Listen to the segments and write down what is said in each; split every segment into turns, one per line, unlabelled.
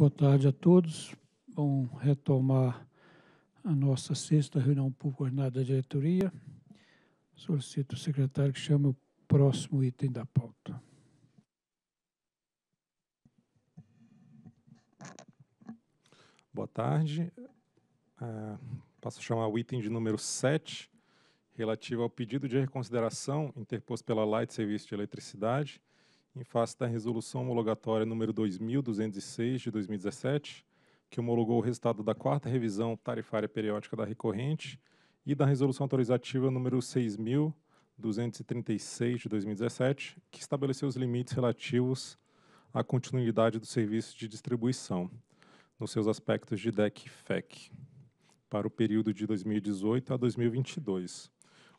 Boa tarde a todos. Vamos retomar a nossa sexta reunião pública coordenada da diretoria. Solicito o secretário que chame o próximo item da pauta.
Boa tarde. Uh, é, passo a chamar o item de número 7, relativo ao pedido de reconsideração interposto pela Light Serviço de Eletricidade, em face da resolução homologatória número 2206 de 2017, que homologou o resultado da quarta revisão tarifária periódica da recorrente e da resolução autorizativa número 6236 de 2017, que estabeleceu os limites relativos à continuidade do serviço de distribuição nos seus aspectos de DEC e FEC para o período de 2018 a 2022.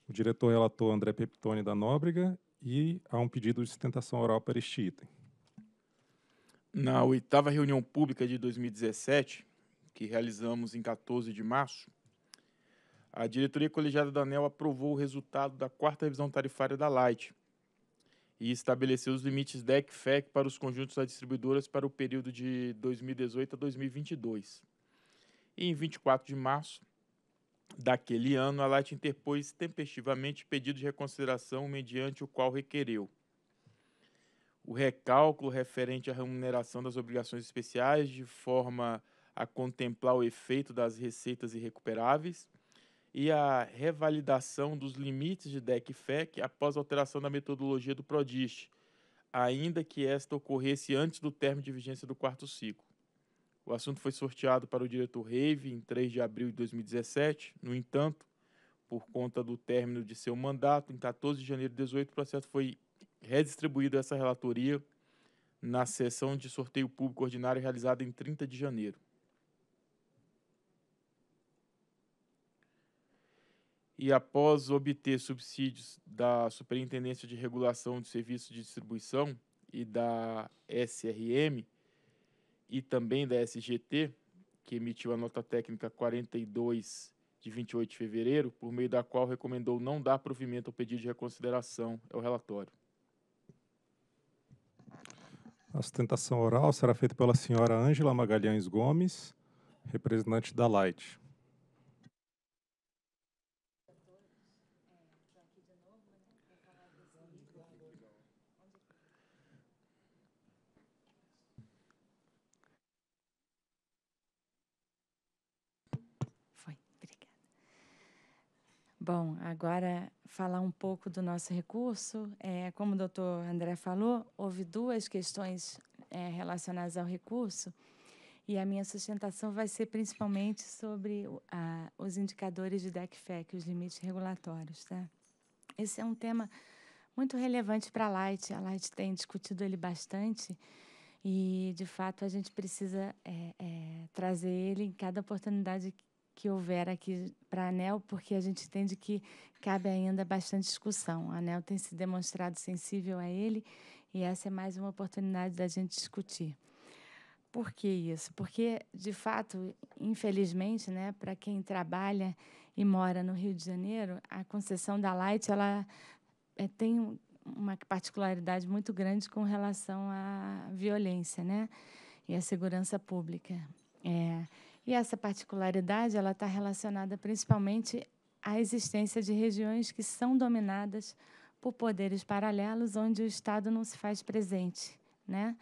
O diretor relator André Peptoni da Nóbrega e há um pedido de sustentação oral para este item. Na oitava reunião pública de 2017,
que realizamos em 14 de março, a diretoria colegiada da ANEL aprovou o resultado da quarta revisão tarifária da Light e estabeleceu os limites DEC-FEC para os conjuntos das distribuidoras para o período de 2018 a 2022. E em 24 de março, daquele ano, a Light interpôs tempestivamente pedido de reconsideração mediante o qual requereu o recálculo referente à remuneração das obrigações especiais de forma a contemplar o efeito das receitas irrecuperáveis e a revalidação dos limites de DEC FEC após a alteração da metodologia do PRODIST, ainda que esta ocorresse antes do termo de vigência do quarto ciclo. O assunto foi sorteado para o diretor Reve em 3 de abril de 2017. No entanto, por conta do término de seu mandato, em 14 de janeiro de 2018, o processo foi redistribuído a essa relatoria na sessão de sorteio público ordinário realizada em 30 de janeiro. E após obter subsídios da Superintendência de Regulação de Serviços de Distribuição e da SRM, e também da SGT, que emitiu a nota técnica 42 de 28 de fevereiro, por meio da qual recomendou não dar provimento ao pedido de reconsideração. É o relatório.
A sustentação oral será feita pela senhora Ângela Magalhães Gomes, representante da Light.
Bom, agora falar um pouco do nosso recurso. É, como o doutor André falou, houve duas questões é, relacionadas ao recurso e a minha sustentação vai ser principalmente sobre os indicadores de DECFEC, os limites regulatórios. Tá? Esse é um tema muito relevante para a Light. A Light tem discutido ele bastante e, de fato, a gente precisa é, é trazer ele em cada oportunidade que houver aqui para a ANEL, porque a gente entende que cabe ainda bastante discussão. A ANEL tem se demonstrado sensível a ele e essa é mais uma oportunidade da gente discutir. Por que isso? Porque, de fato, infelizmente, né, para quem trabalha e mora no Rio de Janeiro, a concessão da Light ela é, tem uma particularidade muito grande com relação à violência né, e à segurança pública. É, e essa particularidade ela está relacionada principalmente à existência de regiões que são dominadas por poderes paralelos, onde o Estado não se faz presente, né?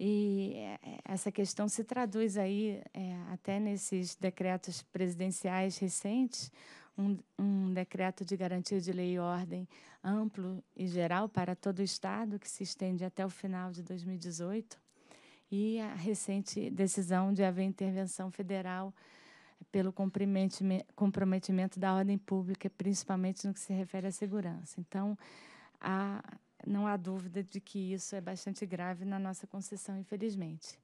E é, é, essa questão se traduz aí é, até nesses decretos presidenciais recentes, um, um, decreto de garantia de lei e ordem amplo e geral para todo o Estado, que se estende até o final de 2018 e a recente decisão de haver intervenção federal eh, pelo comprometimento da ordem pública, principalmente no que se refere à segurança. Então, há, não há dúvida de que isso é bastante grave na nossa concessão, infelizmente.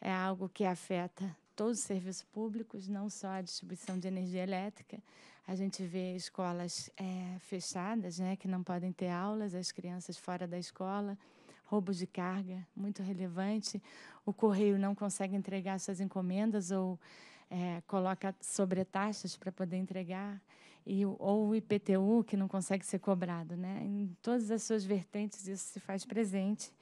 É algo que afeta todos os serviços públicos, não só a distribuição de energia elétrica. A gente vê escolas é, fechadas, né, que não podem ter aulas, as crianças fora da escola, roubo de carga, muito relevante. O correio não consegue entregar suas encomendas ou é, coloca sobretaxas para poder entregar. E, ou o IPTU, que não consegue ser cobrado. Né? Em todas as suas vertentes, isso se faz presente.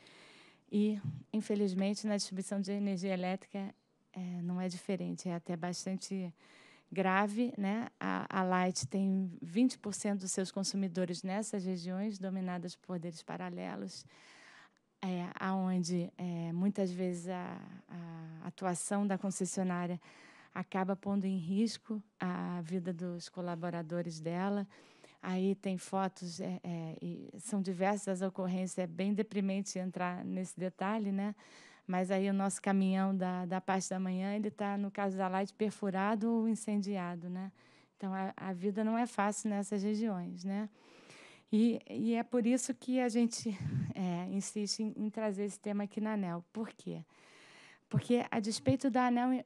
E, infelizmente, na distribuição de energia elétrica é, não é diferente, é até bastante grave. Né? A, a Light tem 20% dos seus consumidores nessas regiões, dominadas por poderes paralelos é, aonde é, muitas vezes a, a, atuação da concessionária acaba pondo em risco a vida dos colaboradores dela. Aí tem fotos, é, é são diversas as ocorrências, é bem deprimente entrar nesse detalhe, né? Mas aí o nosso caminhão da, da parte da manhã, ele está, no caso da Light, perfurado ou incendiado, né? Então, a, a vida não é fácil nessas regiões, né? E, e é por isso que a gente é, insiste em, em, trazer esse tema aqui na ANEL. Por quê? Porque, a despeito da ANEL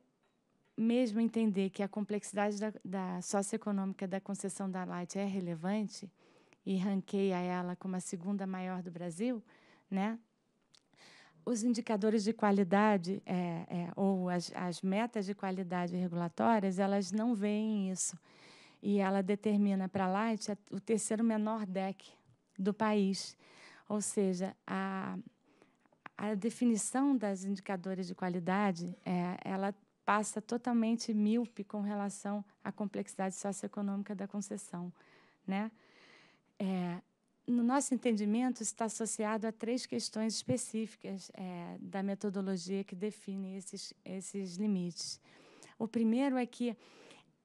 mesmo entender que a complexidade da, da socioeconômica da concessão da Light é relevante e ranqueia ela como a segunda maior do Brasil, né? os indicadores de qualidade é, é, ou as, as, metas de qualidade regulatórias, elas não veem isso e ela determina para a Light o terceiro menor deck do país. Ou seja, a, a definição das indicadores de qualidade, é, ela passa totalmente míope com relação à complexidade socioeconômica da concessão. Né? É, no nosso entendimento, está associado a três questões específicas é, da metodologia que define esses, esses limites. O primeiro é que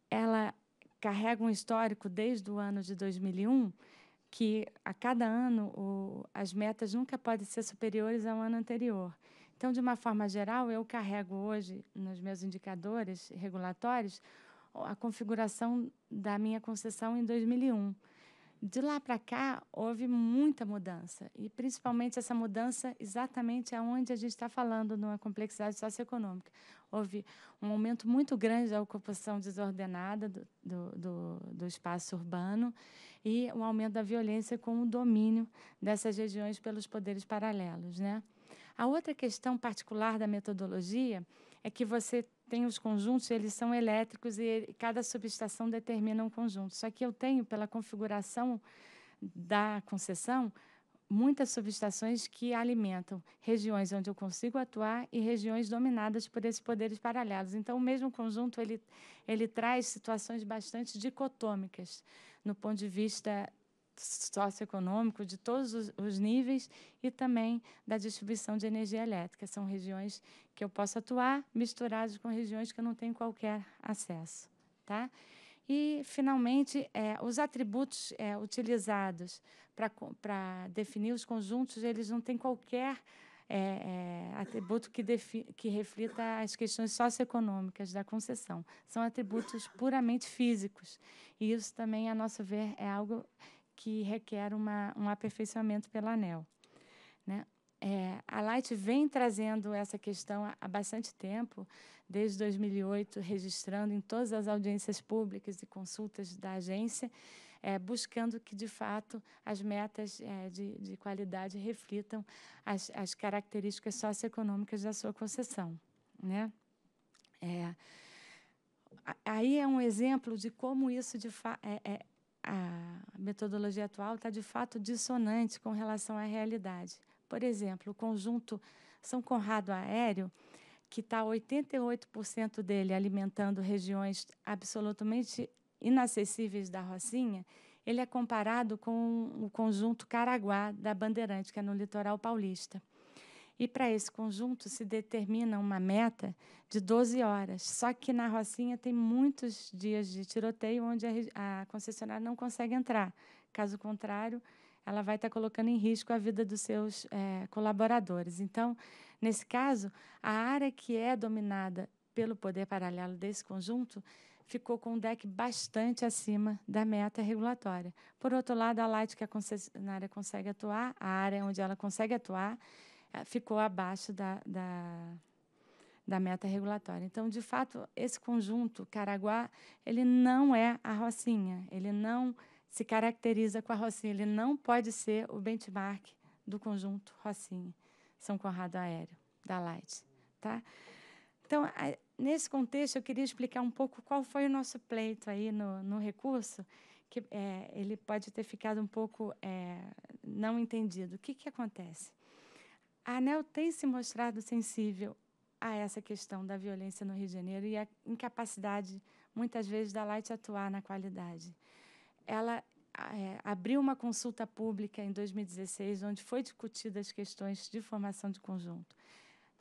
ela carrega um histórico desde o ano de 2001 que a cada ano o, as metas nunca podem ser superiores ao ano anterior. Então, de uma forma geral, eu carrego hoje nos meus indicadores regulatórios a configuração da minha concessão em 2001 de lá para cá houve muita mudança e principalmente essa mudança exatamente aonde é a gente está falando numa complexidade socioeconômica houve um aumento muito grande da ocupação desordenada do, do, do, espaço urbano e um aumento da violência com o domínio dessas regiões pelos poderes paralelos né a outra questão particular da metodologia é que você tem os conjuntos, eles são elétricos e cada subestação determina um conjunto. Só que eu tenho, pela configuração da concessão, muitas subestações que alimentam regiões onde eu consigo atuar e regiões dominadas por esses poderes paralelos. Então, o mesmo conjunto ele, ele traz situações bastante dicotômicas no ponto de vista socioeconômico de todos os, os níveis e também da distribuição de energia elétrica. São regiões que eu possa atuar, misturados com regiões que eu não tenho qualquer acesso. Tá? E, finalmente, é, os atributos é, utilizados para definir os conjuntos, eles não têm qualquer é, é atributo que, que reflita as questões socioeconômicas da concessão. São atributos puramente físicos. E isso também, a nosso ver, é algo que requer uma, um aperfeiçoamento pela ANEL. É, a Light vem trazendo essa questão há, bastante tempo, desde 2008, registrando em todas as audiências públicas e consultas da agência, é, buscando que, de fato, as metas é, de, de, qualidade reflitam as, as, características socioeconômicas da sua concessão. Né? É, aí é um exemplo de como isso de é, é, a metodologia atual está de fato dissonante com relação à realidade. Por exemplo, o conjunto São Conrado Aéreo, que está 88% dele alimentando regiões absolutamente inacessíveis da Rocinha, ele é comparado com o conjunto Caraguá da Bandeirante, que é no litoral paulista. E para esse conjunto se determina uma meta de 12 horas. Só que na Rocinha tem muitos dias de tiroteio onde a, a concessionária não consegue entrar. Caso contrário, ela vai estar tá colocando em risco a vida dos seus é, colaboradores. Então, nesse caso, a área que é dominada pelo poder paralelo desse conjunto ficou com um deck bastante acima da meta regulatória. Por outro lado, a Light que é a concessionária consegue atuar, a área onde ela consegue atuar, eh, ficou abaixo da, da, da meta regulatória. Então, de fato, esse conjunto, Caraguá, ele não é a Rocinha, ele não se caracteriza com a Rocinha. Ele não pode ser o benchmark do conjunto Rocinha, São Conrado Aéreo, da Light. Tá? Então, a, nesse contexto, eu queria explicar um pouco qual foi o nosso pleito aí no, no recurso, que é, ele pode ter ficado um pouco é, não entendido. O que, que acontece? A ANEL tem se mostrado sensível a essa questão da violência no Rio de Janeiro e a incapacidade, muitas vezes, da Light atuar na qualidade ela é, abriu uma consulta pública em 2016, onde foi discutida as questões de formação de conjunto.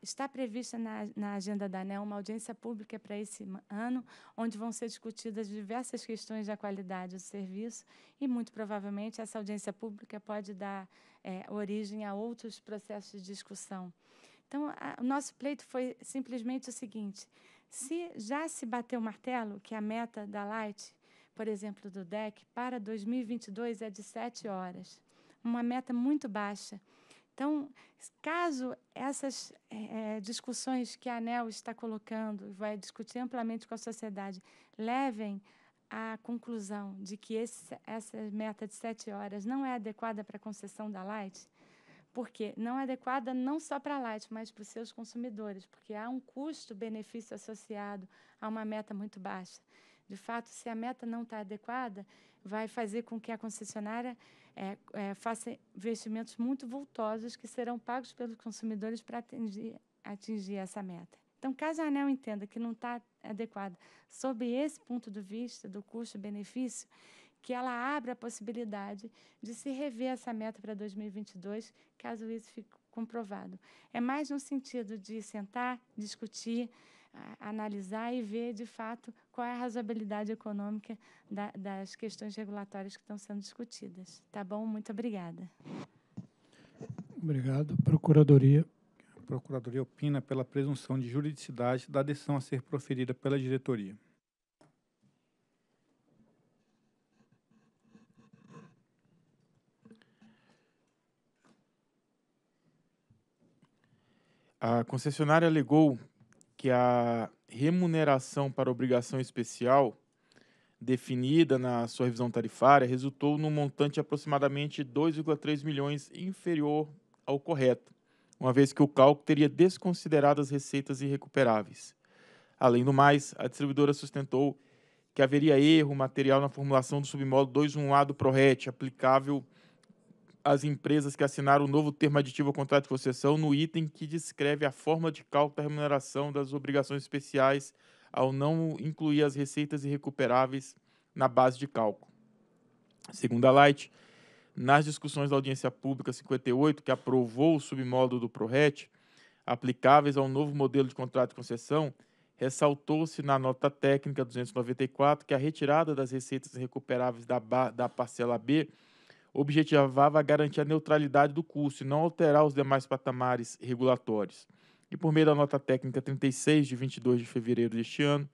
Está prevista na, na agenda da ANEL uma audiência pública para esse ano, onde vão ser discutidas diversas questões da qualidade do serviço e, muito provavelmente, essa audiência pública pode dar é, origem a outros processos de discussão. Então, a, o nosso pleito foi simplesmente o seguinte, se já se bateu o martelo, que é a meta da Light por exemplo, do DEC, para 2022 é de 7 horas. Uma meta muito baixa. Então, caso essas é, é, discussões que a ANEL está colocando, vai discutir amplamente com a sociedade, levem à conclusão de que esse, essa meta de 7 horas não é adequada para a concessão da Light, porque não é adequada não só para a Light, mas para os seus consumidores, porque há um custo-benefício associado a uma meta muito baixa. De fato, se a meta não está adequada, vai fazer com que a concessionária é, é, faça investimentos muito vultosos que serão pagos pelos consumidores para atingir, atingir essa meta. Então, caso a ANEL entenda que não está adequada sob esse ponto de vista do custo-benefício, que ela abra a possibilidade de se rever essa meta para 2022, caso isso fique comprovado. É mais no sentido de sentar, discutir, analisar e ver, de fato, qual é a razoabilidade econômica da, das questões regulatórias que estão sendo discutidas. Tá bom? Muito obrigada.
Obrigado. Procuradoria.
A Procuradoria opina pela presunção de juridicidade da decisão a ser proferida pela diretoria.
A concessionária alegou que a remuneração para obrigação especial definida na sua revisão tarifária resultou num montante aproximadamente 2,3 milhões inferior ao correto, uma vez que o cálculo teria desconsiderado as receitas irrecuperáveis. Além do mais, a distribuidora sustentou que haveria erro material na formulação do submódulo 2.1A do PRORET, aplicável as empresas que assinaram o novo termo aditivo ao contrato de concessão no item que descreve a forma de cálculo da remuneração das obrigações especiais ao não incluir as receitas irrecuperáveis na base de cálculo. Segundo a Light, nas discussões da audiência pública 58, que aprovou o submódulo do ProRet, aplicáveis ao novo modelo de contrato de concessão, ressaltou-se na nota técnica 294 que a retirada das receitas recuperáveis da, da parcela B objetivava garantir a neutralidade do curso e não alterar os demais patamares regulatórios. E por meio da nota técnica 36 de 22 de fevereiro deste ano,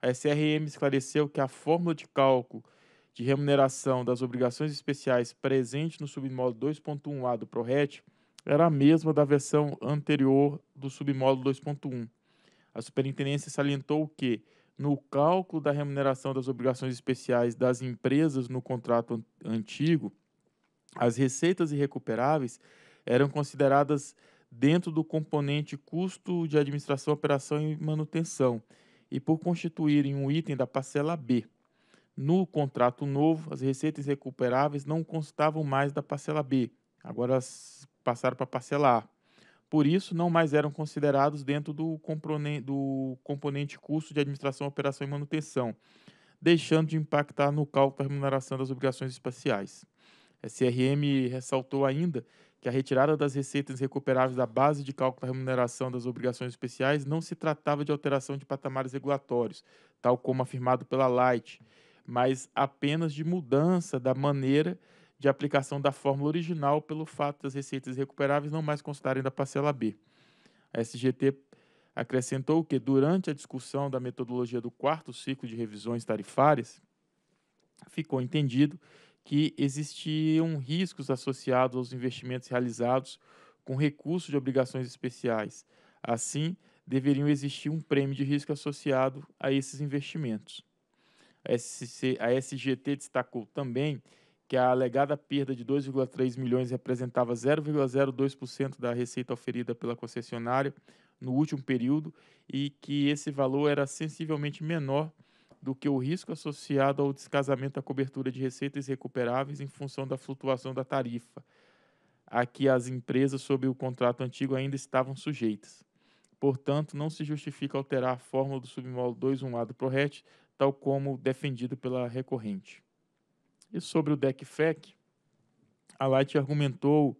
a SRM esclareceu que a fórmula de cálculo de remuneração das obrigações especiais presente no submódulo 2.1A do ProRet era a mesma da versão anterior do submódulo 2.1. A superintendência salientou que, no cálculo da remuneração das obrigações especiais das empresas no contrato antigo, as receitas irrecuperáveis eram consideradas dentro do componente custo de administração, operação e manutenção, e por constituírem um item da parcela B. No contrato novo, as receitas recuperáveis não constavam mais da parcela B, agora passaram para a parcela A. Por isso, não mais eram considerados dentro do componente, do componente custo de administração, operação e manutenção, deixando de impactar no cálculo da remuneração das obrigações espaciais. A ressaltou ainda que a retirada das receitas recuperáveis da base de cálculo da remuneração das obrigações especiais não se tratava de alteração de patamares regulatórios, tal como afirmado pela Light, mas apenas de mudança da maneira de aplicação da fórmula original pelo fato das receitas recuperáveis não mais constarem da parcela B. A SGT acrescentou que, durante a discussão da metodologia do quarto ciclo de revisões tarifárias, ficou entendido que existiam riscos associados aos investimentos realizados com recurso de obrigações especiais. Assim, deveriam existir um prêmio de risco associado a esses investimentos. A, a SGT destacou também que a alegada perda de 2,3 milhões representava 0,02% da receita oferida pela concessionária no último período e que esse valor era sensivelmente menor do que o risco associado ao descasamento da cobertura de receitas recuperáveis em função da flutuação da tarifa, a que as empresas sob o contrato antigo ainda estavam sujeitas. Portanto, não se justifica alterar a fórmula do submolo 2.1A do ProRet, tal como defendido pela recorrente. E sobre o DECFEC, a Light argumentou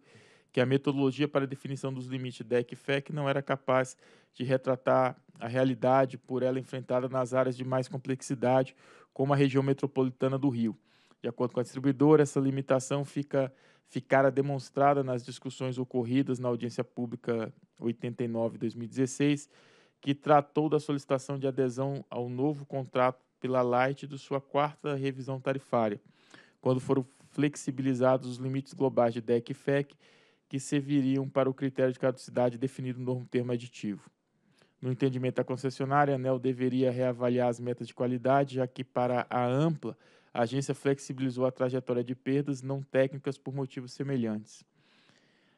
que a metodologia para a definição dos limites DEC FEC é não era capaz de retratar a realidade por ela enfrentada nas áreas de mais complexidade, como a região metropolitana do Rio. De acordo com a distribuidora, essa limitação fica, ficara demonstrada nas discussões ocorridas na audiência pública 89-2016, que tratou da solicitação de adesão ao novo contrato pela Light do sua quarta revisão tarifária, quando foram flexibilizados os limites globais de DEC FEC é que serviriam para o critério de caducidade definido no termo aditivo. No entendimento da concessionária, a ANEL deveria reavaliar as metas de qualidade, já que, para a ampla, a agência flexibilizou a trajetória de perdas não técnicas por motivos semelhantes.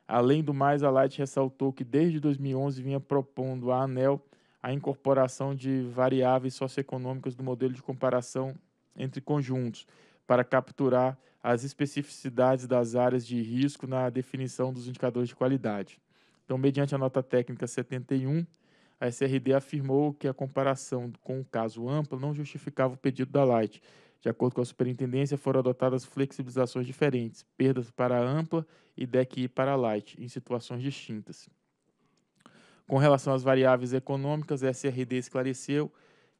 Além do mais, a Light ressaltou que desde 2011 vinha propondo à ANEL a incorporação de variáveis socioeconômicas do modelo de comparação entre conjuntos, para capturar as especificidades das áreas de risco na definição dos indicadores de qualidade. Então, mediante a nota técnica 71, a SRD afirmou que a comparação com o caso amplo não justificava o pedido da Light. De acordo com a superintendência, foram adotadas flexibilizações diferentes, perdas para a ampla e DECI para a Light, em situações distintas. Com relação às variáveis econômicas, a SRD esclareceu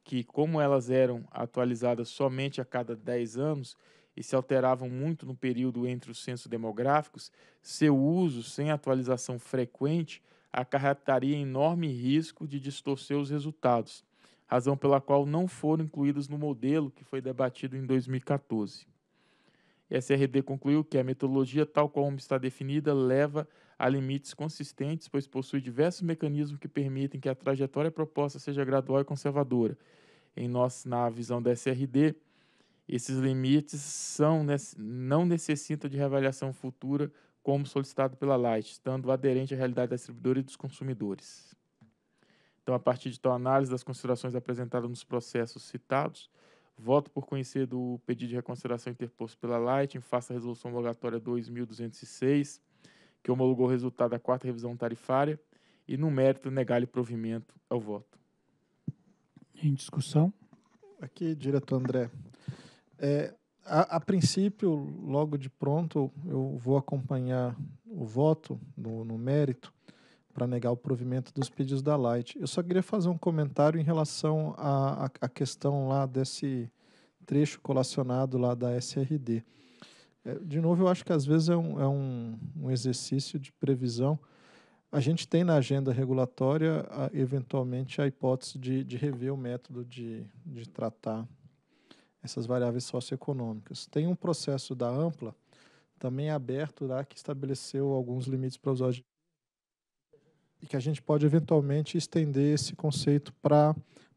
que, como elas eram atualizadas somente a cada 10 anos e se alteravam muito no período entre os censos demográficos, seu uso sem atualização frequente acarretaria enorme risco de distorcer os resultados, razão pela qual não foram incluídos no modelo que foi debatido em 2014. SRD concluiu que a metodologia tal como está definida leva a limites consistentes, pois possui diversos mecanismos que permitem que a trajetória proposta seja gradual e conservadora, em nós na visão da SRD, esses limites são, não necessitam de reavaliação futura como solicitado pela Light, estando aderente à realidade da distribuidora e dos consumidores. Então, a partir de tal análise das considerações apresentadas nos processos citados, voto por conhecer do pedido de reconsideração interposto pela Light em face à resolução obrigatória 2206, que homologou o resultado da quarta revisão tarifária, e no mérito negar-lhe provimento ao voto
em discussão?
Aqui, diretor André. É, a, a, princípio, logo de pronto, eu vou acompanhar o voto no, no mérito para negar o provimento dos pedidos da Light. Eu só queria fazer um comentário em relação à, questão lá desse trecho colacionado lá da SRD. É, de novo, eu acho que às vezes é um, é um, um exercício de previsão a gente tem na agenda regulatória, a, eventualmente, a hipótese de, de rever o método de, de tratar essas variáveis socioeconômicas. Tem um processo da Ampla, também aberto lá, que estabeleceu alguns limites para os de... e que a gente pode eventualmente estender esse conceito para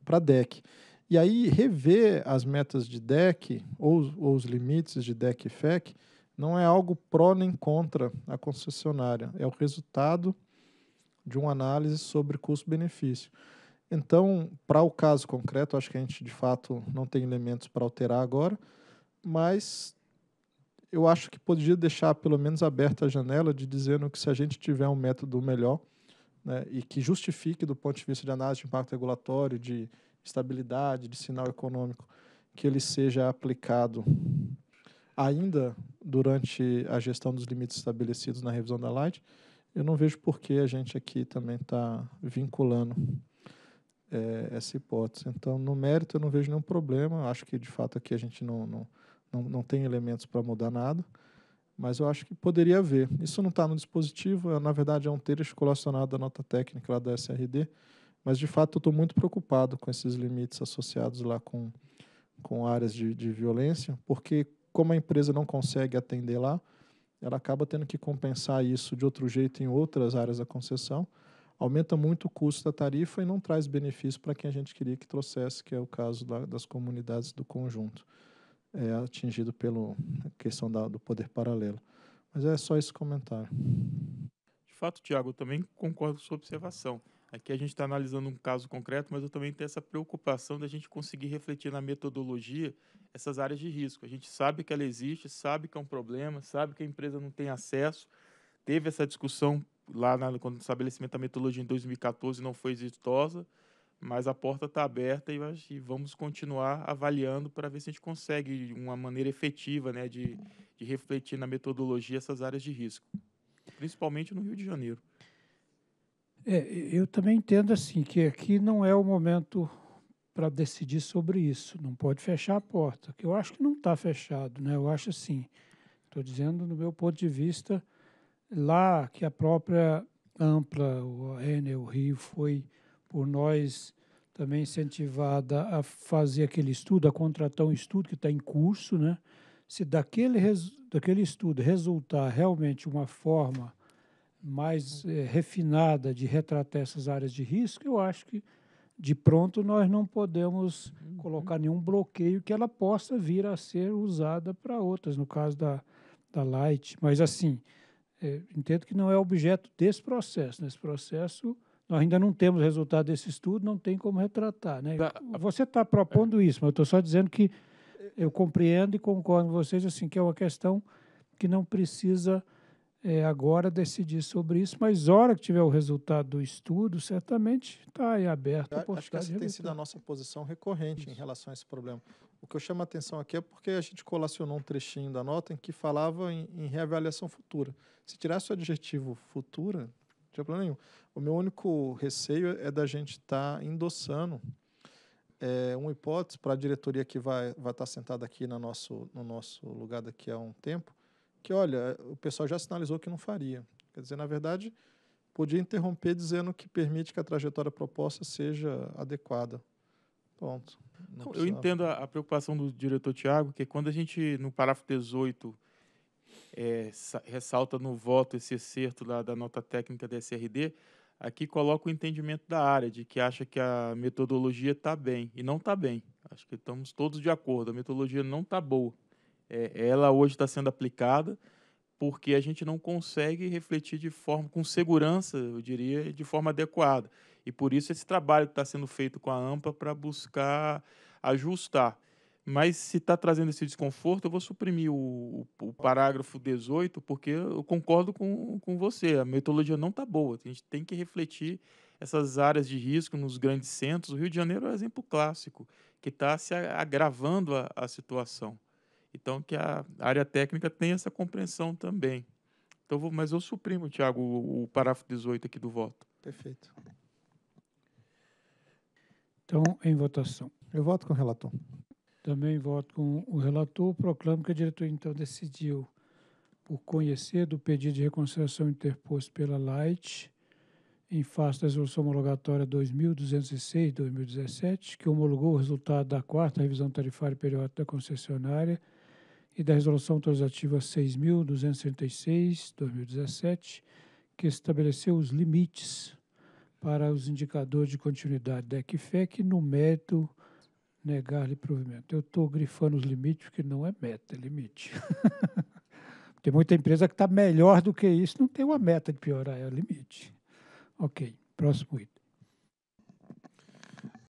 a DEC. E aí, rever as metas de DEC ou, ou os limites de DEC e FEC não é algo pró nem contra a concessionária, é o resultado de uma análise sobre custo-benefício. Então, para o caso concreto, acho que a gente de fato não tem elementos para alterar agora, mas eu acho que poderia deixar pelo menos aberta a janela de dizendo que se a gente tiver um método melhor né, e que justifique do ponto de vista de análise de impacto regulatório, de estabilidade, de sinal econômico, que ele seja aplicado ainda durante a gestão dos limites estabelecidos na revisão da Light, eu não vejo por que a gente aqui também está vinculando é, essa hipótese. Então, no mérito, eu não vejo nenhum problema. Acho que, de fato, aqui a gente não, não, não, não tem elementos para mudar nada, mas eu acho que poderia haver. Isso não está no dispositivo, é, na verdade, é um texto colacionado da nota técnica lá da SRD, mas, de fato, eu estou muito preocupado com esses limites associados lá com, com áreas de, de violência, porque, como a empresa não consegue atender lá, ela acaba tendo que compensar isso de outro jeito em outras áreas da concessão, aumenta muito o custo da tarifa e não traz benefício para quem a gente queria que trouxesse, que é o caso da, das comunidades do conjunto, é, atingido pela questão da, do poder paralelo. Mas é só esse comentário.
De fato, Tiago, eu também concordo com sua observação. Aqui a gente está analisando um caso concreto, mas eu também tenho essa preocupação da gente conseguir refletir na metodologia essas áreas de risco. A gente sabe que ela existe, sabe que é um problema, sabe que a empresa não tem acesso. Teve essa discussão lá na, quando o estabelecimento da metodologia em 2014 não foi exitosa, mas a porta está aberta e, e, vamos continuar avaliando para ver se a gente consegue uma maneira efetiva né, de, de refletir na metodologia essas áreas de risco, principalmente no Rio de Janeiro.
É, eu também entendo assim que aqui não é o momento para decidir sobre isso. Não pode fechar a porta, que eu acho que não está fechado, né? Eu acho assim. Estou dizendo no meu ponto de vista lá que a própria ampla, o Enel Rio foi por nós também incentivada a fazer aquele estudo, a contratar um estudo que está em curso, né? Se daquele, daquele estudo resultar realmente uma forma mais é, refinada de retratar essas áreas de risco, eu acho que de pronto nós não podemos uhum. colocar nenhum bloqueio que ela possa vir a ser usada para outras, no caso da, da Light. Mas, assim, é, entendo que não é objeto desse processo. Nesse processo, nós ainda não temos resultado desse estudo, não tem como retratar. Né? Tá. Você está propondo isso, mas eu estou só dizendo que eu compreendo e concordo com vocês assim, que é uma questão que não precisa é, agora decidir sobre isso, mas hora que tiver o resultado do estudo, certamente está aí aberto a possibilidade. Acho que essa tem sido a
nossa posição recorrente isso. em relação a esse problema. O que eu chamo a atenção aqui é porque a gente colacionou um trechinho da nota em que falava em, em reavaliação futura. Se tirasse o adjetivo futura, não tinha problema nenhum. O meu único receio é da gente estar tá endossando é, uma hipótese para a diretoria que vai, vai estar tá sentada aqui no nosso, no nosso lugar daqui a um tempo, que, olha, o pessoal já sinalizou que não faria. Quer dizer, na verdade, podia interromper dizendo que permite que a trajetória proposta seja adequada. ponto Não,
eu entendo a, a, preocupação do diretor Tiago, que quando a gente, no parágrafo 18, é, ressalta no voto esse excerto da nota técnica da SRD, aqui coloca o entendimento da área, de que acha que a metodologia está bem, e não está bem. Acho que estamos todos de acordo, a metodologia não está boa é, ela hoje está sendo aplicada porque a gente não consegue refletir de forma, com segurança, eu diria, de forma adequada. E por isso esse trabalho que está sendo feito com a AMPA para buscar ajustar. Mas se está trazendo esse desconforto, eu vou suprimir o, o, parágrafo 18, porque eu concordo com, com você. A metodologia não está boa. A gente tem que refletir essas áreas de risco nos grandes centros. O Rio de Janeiro é um exemplo clássico, que está se agravando a, a situação. Então, que a área técnica tem essa compreensão também. Então, vou, mas eu suprimo, Tiago, o, o parágrafo 18 aqui do voto.
Perfeito. Então, em votação. Eu voto com o relator. Também voto com o relator. Proclamo que a diretoria, então, decidiu, por conhecer do pedido de reconciliação interposto pela Light, em face da resolução homologatória 2206-2017, que homologou o resultado da quarta revisão tarifária periódica da concessionária, e da Resolução Autorizativa 6.236-2017, que estabeleceu os limites para os indicadores de continuidade da ECFEC no mérito negar-lhe provimento. Eu estou grifando os limites, porque não é meta, é limite. tem muita empresa que está melhor do que isso, não tem uma meta de piorar, é o limite. Ok, próximo item.